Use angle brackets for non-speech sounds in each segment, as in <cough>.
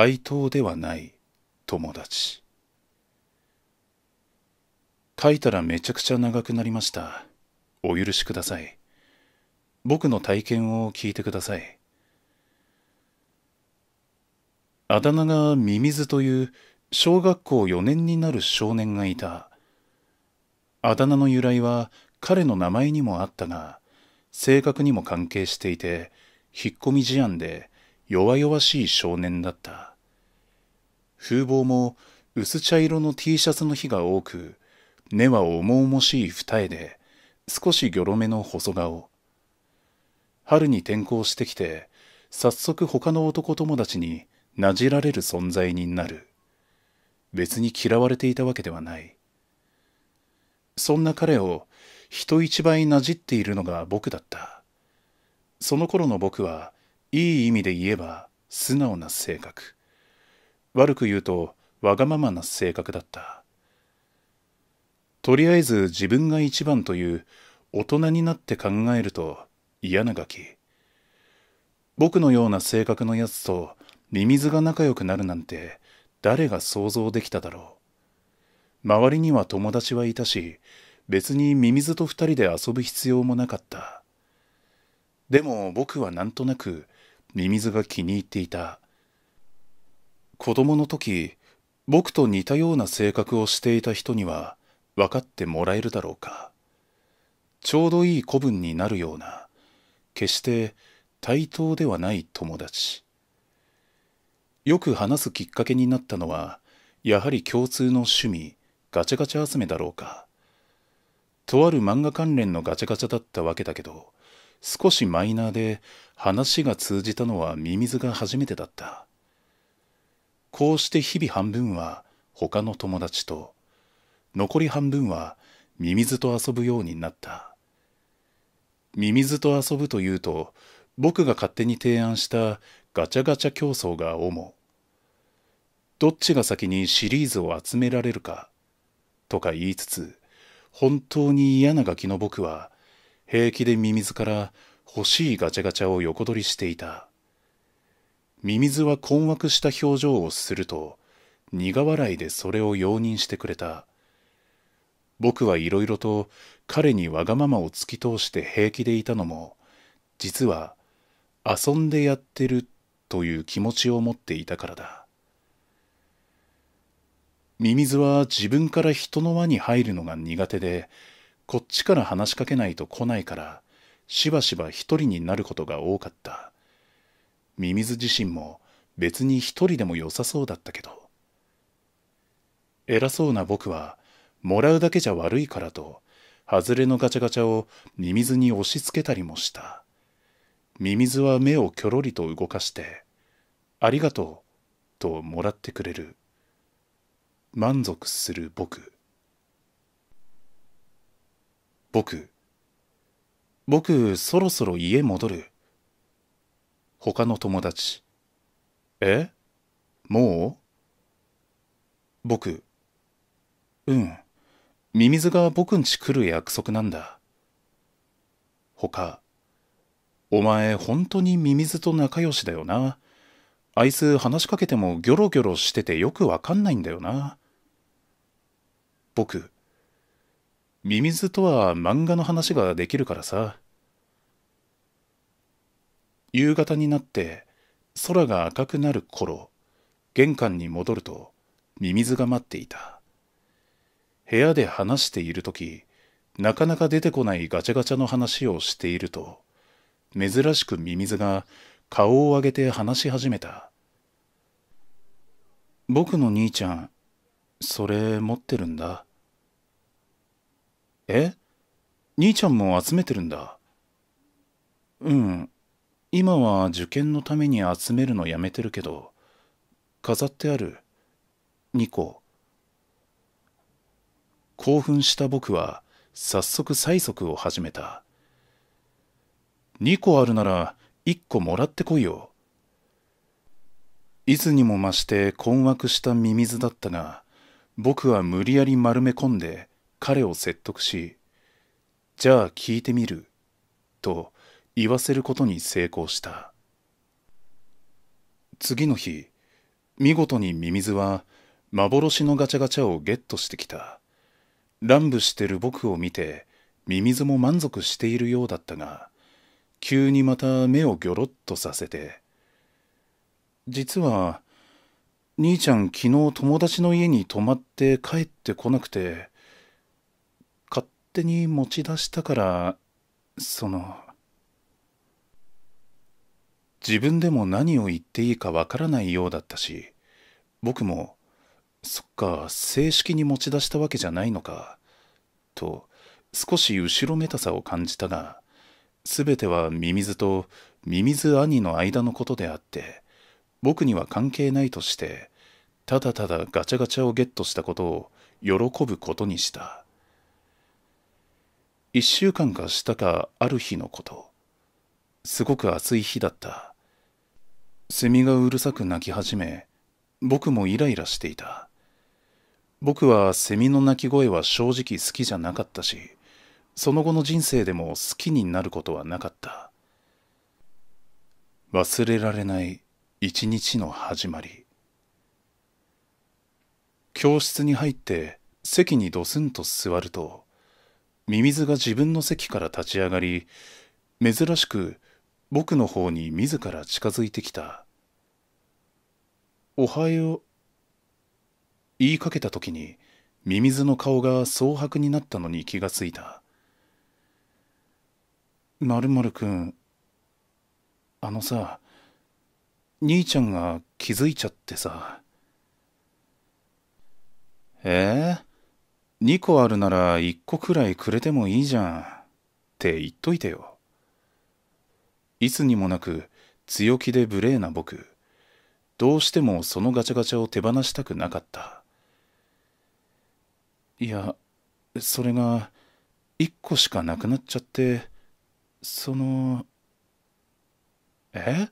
対等ではない友達書いたらめちゃくちゃ長くなりましたお許しください僕の体験を聞いてくださいあだ名がミミズという小学校4年になる少年がいたあだ名の由来は彼の名前にもあったが性格にも関係していて引っ込み思案で弱々しい少年だった。風貌も薄茶色の T シャツの日が多く、根は重々しい二重で、少しギョロめの細顔。春に転校してきて、早速他の男友達になじられる存在になる。別に嫌われていたわけではない。そんな彼を人一倍なじっているのが僕だった。その頃の僕はいい意味で言えば素直な性格悪く言うとわがままな性格だったとりあえず自分が一番という大人になって考えると嫌なガキ僕のような性格のやつとミミズが仲良くなるなんて誰が想像できただろう周りには友達はいたし別にミミズと二人で遊ぶ必要もなかったでも僕はなんとなくミミズが気に入っていた子供の時僕と似たような性格をしていた人には分かってもらえるだろうかちょうどいい子分になるような決して対等ではない友達よく話すきっかけになったのはやはり共通の趣味ガチャガチャ集めだろうかとある漫画関連のガチャガチャだったわけだけど少しマイナーで話が通じたのはミミズが初めてだった。こうして日々半分は他の友達と、残り半分はミミズと遊ぶようになった。ミミズと遊ぶというと、僕が勝手に提案したガチャガチャ競争が主。どっちが先にシリーズを集められるか、とか言いつつ、本当に嫌なガキの僕は、平気でミミズから欲しいガチャガチャを横取りしていた。ミミズは困惑した表情をすると、苦笑いでそれを容認してくれた。僕はいろいろと彼にわがままを突き通して平気でいたのも、実は遊んでやってるという気持ちを持っていたからだ。ミミズは自分から人の輪に入るのが苦手で、こっちから話しかけないと来ないからしばしば一人になることが多かったミミズ自身も別に一人でも良さそうだったけど偉そうな僕はもらうだけじゃ悪いからと外れのガチャガチャをミミズに押し付けたりもしたミミズは目をきょろりと動かして「ありがとう」ともらってくれる満足する僕僕、僕、そろそろ家戻る。他の友達、えもう僕、うん、ミミズが僕んち来る約束なんだ。他、お前本当にミミズと仲良しだよな。あいつ話しかけてもギョロギョロしててよくわかんないんだよな。僕、ミミズとは漫画の話ができるからさ。夕方になって空が赤くなる頃、玄関に戻るとミミズが待っていた。部屋で話している時、なかなか出てこないガチャガチャの話をしていると、珍しくミミズが顔を上げて話し始めた。僕の兄ちゃん、それ持ってるんだ。え兄ちゃんも集めてるんだ。うん。今は受験のために集めるのやめてるけど、飾ってある。2個。興奮した僕は早速催促を始めた。2個あるなら1個もらってこいよ。いつにも増して困惑したミミズだったが、僕は無理やり丸め込んで彼を説得し、じゃあ聞いてみる、と言わせることに成功した。次の日、見事にミミズは幻のガチャガチャをゲットしてきた。乱舞してる僕を見て、ミミズも満足しているようだったが、急にまた目をギョロッとさせて、実は、兄ちゃん昨日友達の家に泊まって帰ってこなくて、手に持ち出したからその自分でも何を言っていいかわからないようだったし僕もそっか正式に持ち出したわけじゃないのかと少し後ろめたさを感じたが全てはミミズとミミズ兄の間のことであって僕には関係ないとしてただただガチャガチャをゲットしたことを喜ぶことにした一週間かしたかある日のこと。すごく暑い日だった。セミがうるさく鳴き始め、僕もイライラしていた。僕はセミの鳴き声は正直好きじゃなかったし、その後の人生でも好きになることはなかった。忘れられない一日の始まり。教室に入って席にドスンと座ると、ミミズが自分の席から立ち上がり珍しく僕の方に自ら近づいてきた「おはよう」言いかけた時にミミズの顔が蒼白になったのに気がついた「まるくんあのさ兄ちゃんが気づいちゃってさ」えー、2個あるなら1個くらいくれてもいいじゃん。って言っといてよ。いつにもなく強気で無礼な僕。どうしてもそのガチャガチャを手放したくなかった。いや、それが、1個しかなくなっちゃって、その、え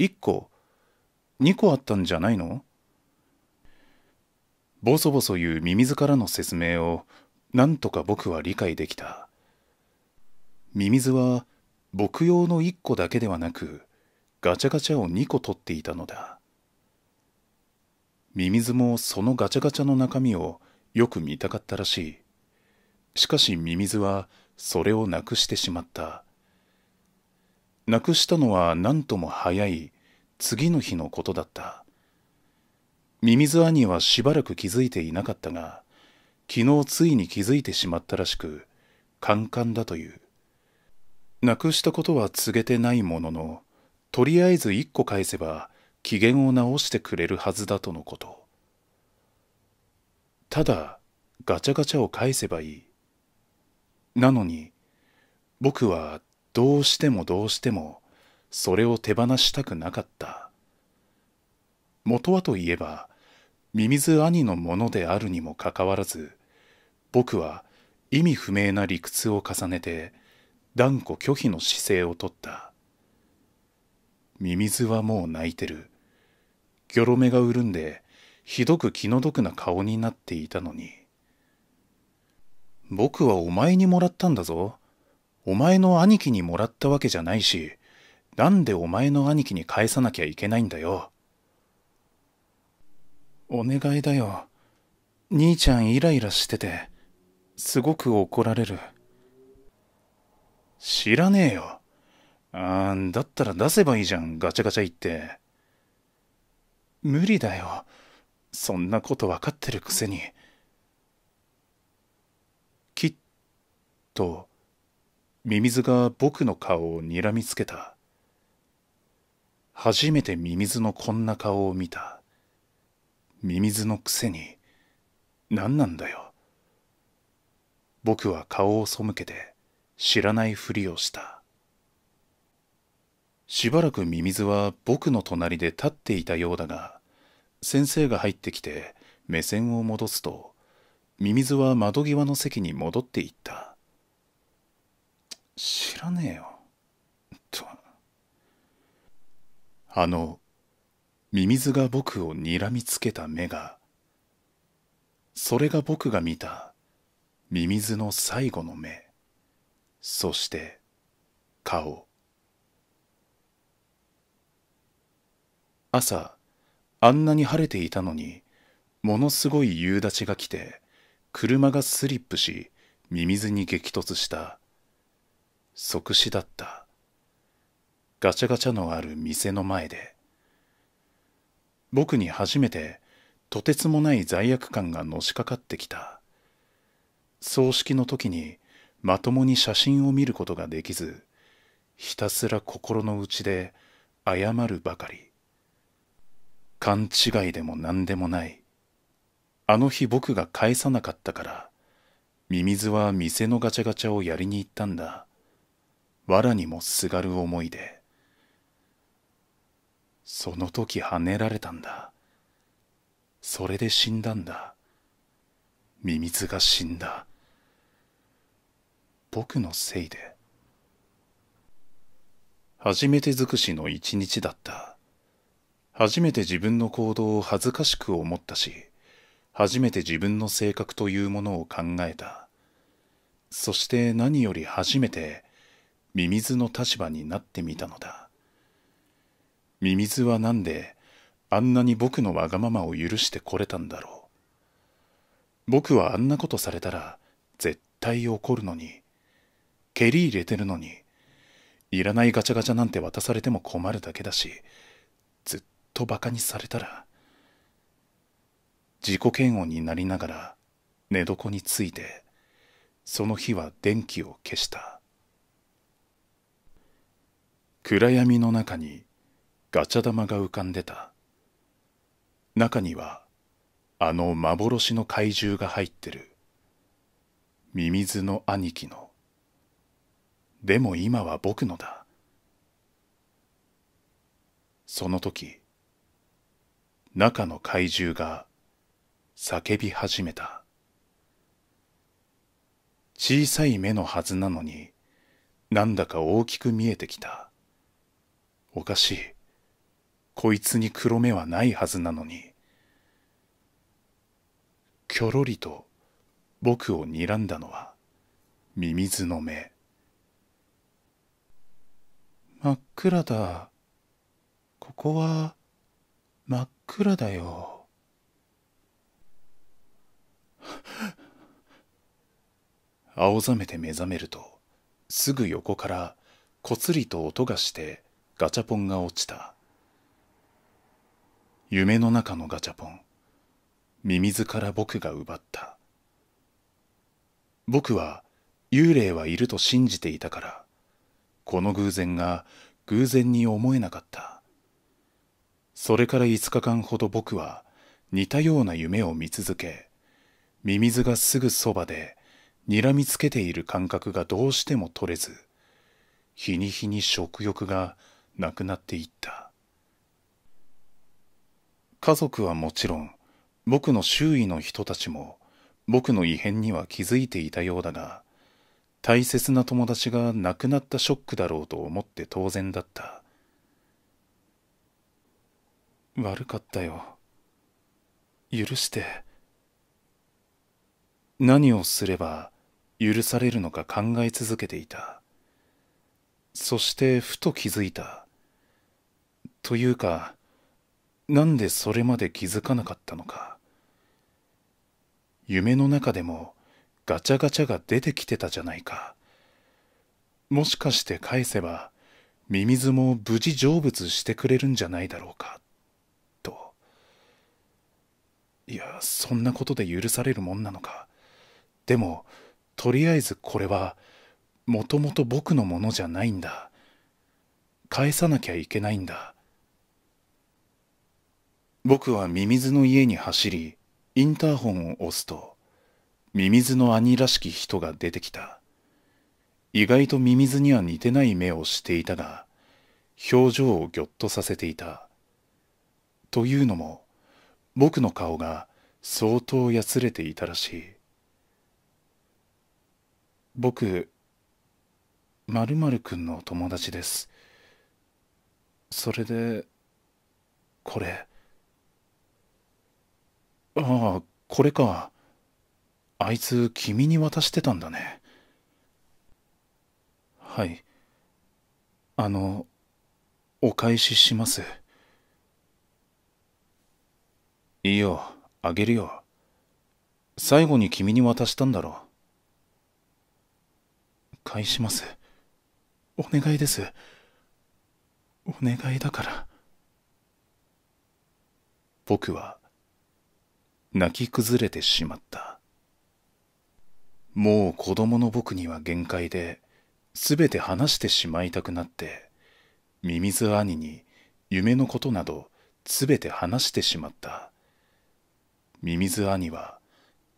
?1 個 ?2 個あったんじゃないのぼそぼそ言うミミズからの説明をなんとか僕は理解できたミミズは僕用の1個だけではなくガチャガチャを2個取っていたのだミミズもそのガチャガチャの中身をよく見たかったらしいしかしミミズはそれをなくしてしまったなくしたのは何とも早い次の日のことだったミミズ兄はしばらく気づいていなかったが、昨日ついに気づいてしまったらしく、カンカンだという。なくしたことは告げてないものの、とりあえず1個返せば機嫌を直してくれるはずだとのこと。ただ、ガチャガチャを返せばいい。なのに、僕はどうしてもどうしても、それを手放したくなかった。元はといえばミミズ兄のものであるにもかかわらず僕は意味不明な理屈を重ねて断固拒否の姿勢をとったミミズはもう泣いてるギョロ目が潤んでひどく気の毒な顔になっていたのに僕はお前にもらったんだぞお前の兄貴にもらったわけじゃないしなんでお前の兄貴に返さなきゃいけないんだよお願いだよ。兄ちゃんイライラしてて、すごく怒られる。知らねえよ。あんだったら出せばいいじゃん、ガチャガチャ言って。無理だよ。そんなことわかってるくせに。きっと、ミミズが僕の顔を睨みつけた。初めてミミズのこんな顔を見た。ミミズのくせに何なんだよ僕は顔を背けて知らないふりをしたしばらくミミズは僕の隣で立っていたようだが先生が入ってきて目線を戻すとミミズは窓際の席に戻っていった知らねえよとあのミミズが僕をにらみつけた目がそれが僕が見たミミズの最後の目そして顔朝あんなに晴れていたのにものすごい夕立が来て車がスリップしミミズに激突した即死だったガチャガチャのある店の前で僕に初めてとてつもない罪悪感がのしかかってきた葬式の時にまともに写真を見ることができずひたすら心の内で謝るばかり勘違いでも何でもないあの日僕が返さなかったからミミズは店のガチャガチャをやりに行ったんだ藁にもすがる思いでその時跳ねられたんだそれで死んだんだミミズが死んだ僕のせいで初めて尽くしの一日だった初めて自分の行動を恥ずかしく思ったし初めて自分の性格というものを考えたそして何より初めてミミズの立場になってみたのだミミズはなんであんなに僕のわがままを許してこれたんだろう僕はあんなことされたら絶対怒るのに蹴り入れてるのにいらないガチャガチャなんて渡されても困るだけだしずっとバカにされたら自己嫌悪になりながら寝床についてその日は電気を消した暗闇の中にガチャ玉が浮かんでた中にはあの幻の怪獣が入ってるミミズの兄貴のでも今は僕のだその時中の怪獣が叫び始めた小さい目のはずなのになんだか大きく見えてきたおかしいこいつに黒目はないはずなのにきょろりと僕を睨んだのはミミズの目真っ暗だここは真っ暗だよ青ざめて目覚めるとすぐ横からこつりと音がしてガチャポンが落ちた夢の中のガチャポンミミズから僕が奪った僕は幽霊はいると信じていたからこの偶然が偶然に思えなかったそれから5日間ほど僕は似たような夢を見続けミミズがすぐそばで睨みつけている感覚がどうしても取れず日に日に食欲がなくなっていった家族はもちろん、僕の周囲の人たちも、僕の異変には気づいていたようだが、大切な友達が亡くなったショックだろうと思って当然だった。悪かったよ。許して。何をすれば許されるのか考え続けていた。そしてふと気づいた。というか、なんでそれまで気づかなかったのか夢の中でもガチャガチャが出てきてたじゃないかもしかして返せばミミズも無事成仏してくれるんじゃないだろうかといやそんなことで許されるもんなのかでもとりあえずこれはもともと僕のものじゃないんだ返さなきゃいけないんだ僕はミミズの家に走りインターホンを押すとミミズの兄らしき人が出てきた意外とミミズには似てない目をしていたが表情をぎょっとさせていたというのも僕の顔が相当やつれていたらしい僕まるまるくんの友達ですそれでこれああ、これか。あいつ、君に渡してたんだね。はい。あの、お返しします。いいよ、あげるよ。最後に君に渡したんだろう。返します。お願いです。お願いだから。僕は、泣き崩れてしまった。もう子供の僕には限界で、すべて話してしまいたくなって、ミミズ兄に夢のことなどすべて話してしまった。ミミズ兄は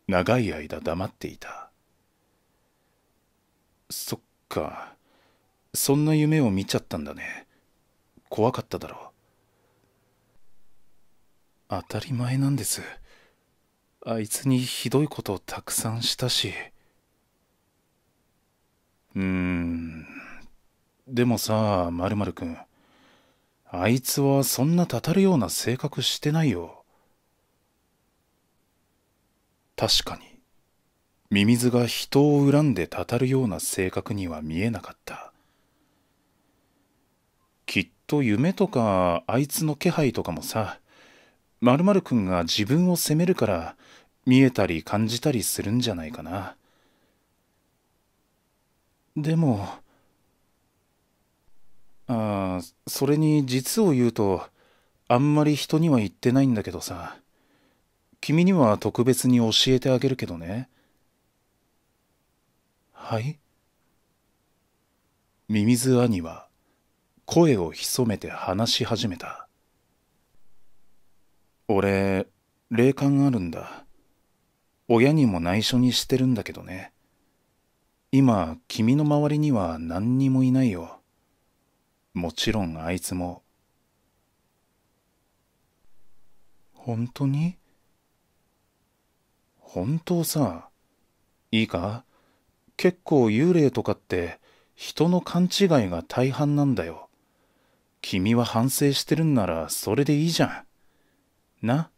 長い間黙っていた。そっか、そんな夢を見ちゃったんだね。怖かっただろう。当たり前なんです。あいつにひどいことをたくさんしたしうーんでもさまるまるくんあいつはそんなたたるような性格してないよ確かにミミズが人を恨んでたたるような性格には見えなかったきっと夢とかあいつの気配とかもさまるくんが自分を責めるから見えたり感じたりするんじゃないかなでもああそれに実を言うとあんまり人には言ってないんだけどさ君には特別に教えてあげるけどねはいミミズ兄は声を潜めて話し始めた俺霊感あるんだ親にも内緒にしてるんだけどね。今、君の周りには何にもいないよ。もちろんあいつも。本当に本当さ。いいか結構幽霊とかって人の勘違いが大半なんだよ。君は反省してるんならそれでいいじゃん。な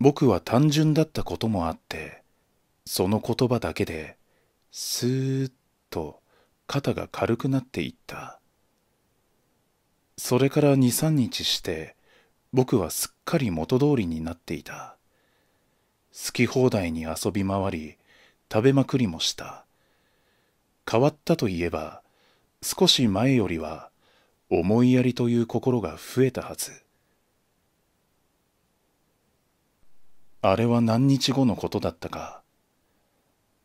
僕は単純だったこともあってその言葉だけでスーッと肩が軽くなっていったそれから23日して僕はすっかり元通りになっていた好き放題に遊び回り食べまくりもした変わったといえば少し前よりは思いやりという心が増えたはずあれは何日後のことだったか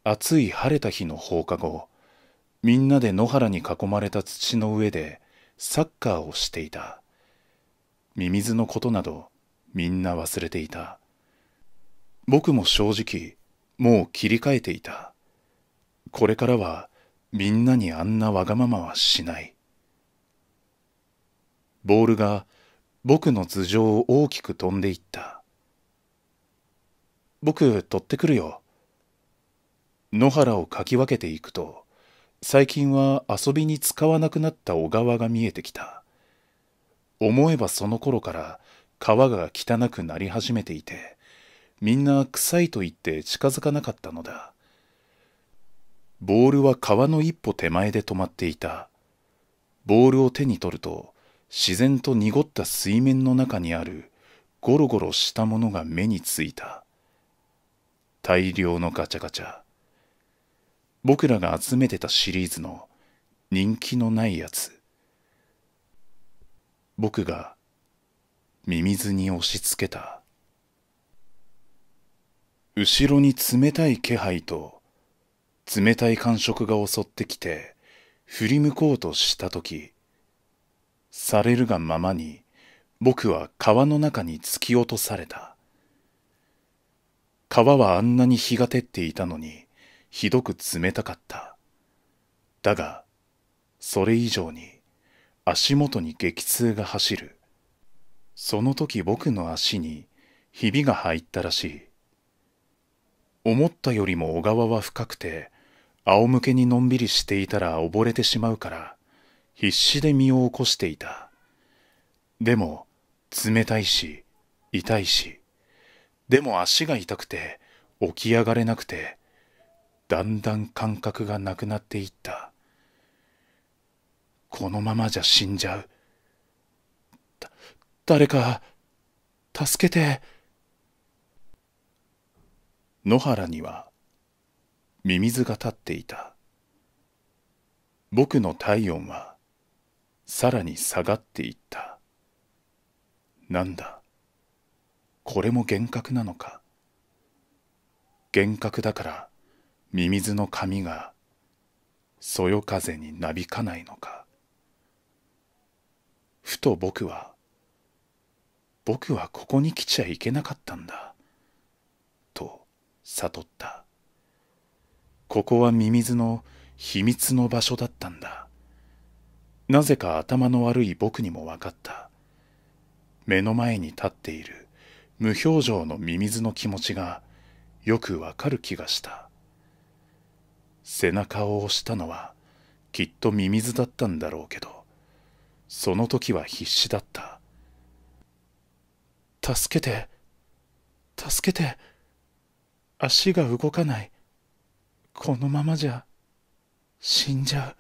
暑い晴れた日の放課後みんなで野原に囲まれた土の上でサッカーをしていたミミズのことなどみんな忘れていた僕も正直もう切り替えていたこれからはみんなにあんなわがままはしないボールが僕の頭上を大きく飛んでいった僕取ってくるよ。野原をかき分けていくと、最近は遊びに使わなくなった小川が見えてきた。思えばその頃から川が汚くなり始めていて、みんな臭いと言って近づかなかったのだ。ボールは川の一歩手前で止まっていた。ボールを手に取ると、自然と濁った水面の中にあるゴロゴロしたものが目についた。大量のガチャガチャ僕らが集めてたシリーズの人気のないやつ僕がミミズに押し付けた後ろに冷たい気配と冷たい感触が襲ってきて振り向こうとした時されるがままに僕は川の中に突き落とされた川はあんなに日が照っていたのに、ひどく冷たかった。だが、それ以上に、足元に激痛が走る。その時僕の足に、ひびが入ったらしい。思ったよりも小川は深くて、仰向けにのんびりしていたら溺れてしまうから、必死で身を起こしていた。でも、冷たいし、痛いし、でも足が痛くて起き上がれなくてだんだん感覚がなくなっていったこのままじゃ死んじゃうだ誰か助けて野原にはミミズが立っていた僕の体温はさらに下がっていったなんだこれも幻覚なのか幻覚だからミミズの髪がそよ風になびかないのかふと僕は僕はここに来ちゃいけなかったんだと悟ったここはミミズの秘密の場所だったんだなぜか頭の悪い僕にも分かった目の前に立っている無表情のミミズの気持ちがよくわかる気がした背中を押したのはきっとミミズだったんだろうけどその時は必死だった助けて助けて足が動かないこのままじゃ死んじゃう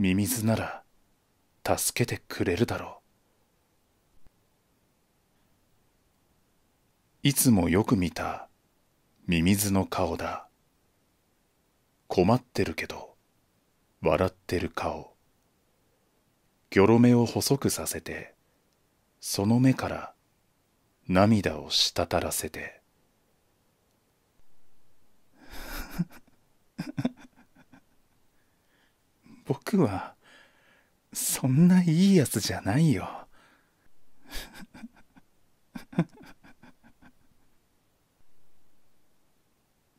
ミミズなら助けてくれるだろういつもよく見たミミズの顔だ困ってるけど笑ってる顔ギョロ目を細くさせてその目から涙を滴らせて <laughs> 僕はそんないいやつじゃないよ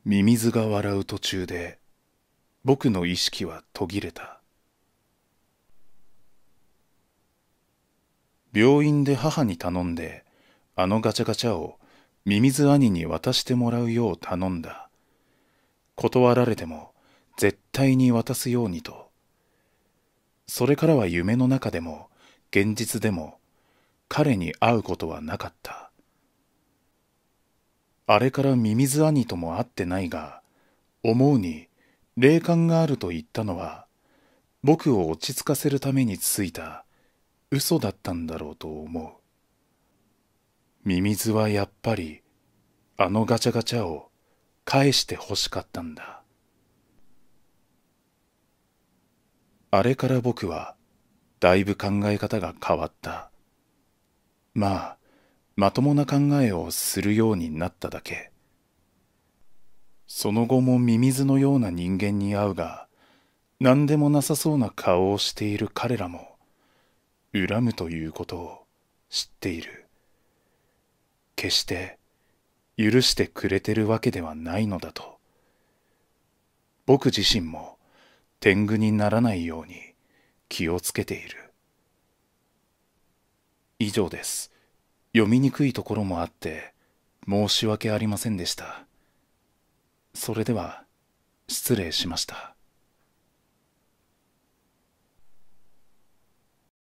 ミミズが笑う途中で僕の意識は途切れた病院で母に頼んであのガチャガチャをミミズ兄に渡してもらうよう頼んだ断られても絶対に渡すようにとそれからは夢の中でも現実でも彼に会うことはなかったあれからミミズ兄とも会ってないが、思うに霊感があると言ったのは、僕を落ち着かせるためについた嘘だったんだろうと思う。ミミズはやっぱり、あのガチャガチャを返して欲しかったんだ。あれから僕は、だいぶ考え方が変わった。まあ、まともな考えをするようになっただけその後もミミズのような人間に会うが何でもなさそうな顔をしている彼らも恨むということを知っている決して許してくれてるわけではないのだと僕自身も天狗にならないように気をつけている以上です読みにくいところもあって申し訳ありませんでした。それでは失礼しました。